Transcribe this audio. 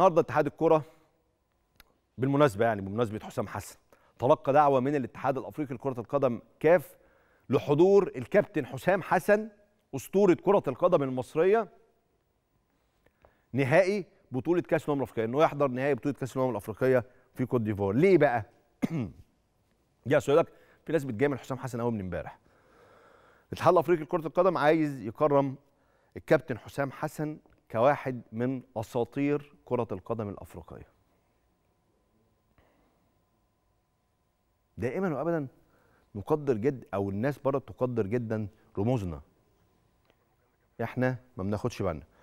النهارده اتحاد الكره بالمناسبه يعني بمناسبه حسام حسن تلقى دعوه من الاتحاد الافريقي لكره القدم كاف لحضور الكابتن حسام حسن اسطوره كره القدم المصريه نهائي بطوله كاس الامم الافريقيه انه يحضر نهائي بطوله كاس الامم الافريقيه في كوت ديفوار ليه بقى يا سؤالك في ناس بتجامل حسام حسن قوي من امبارح الاتحاد الافريقي لكره القدم عايز يكرم الكابتن حسام حسن كواحد من اساطير كره القدم الافريقيه دائما وابدا نقدر جد او الناس بره تقدر جدا رموزنا احنا ما بناخدش بالنا